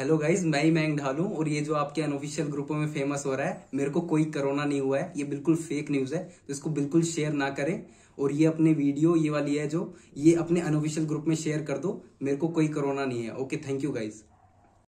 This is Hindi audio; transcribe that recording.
हेलो गाइज मैं ही मैंग ढालू और ये जो आपके अनऑफिशियल ग्रुपों में फेमस हो रहा है मेरे को कोई कोरोना नहीं हुआ है ये बिल्कुल फेक न्यूज है तो इसको बिल्कुल शेयर ना करें और ये अपने वीडियो ये वाली है जो ये अपने अनऑफिशियल ग्रुप में शेयर कर दो मेरे को कोई कोरोना नहीं है ओके थैंक यू गाइज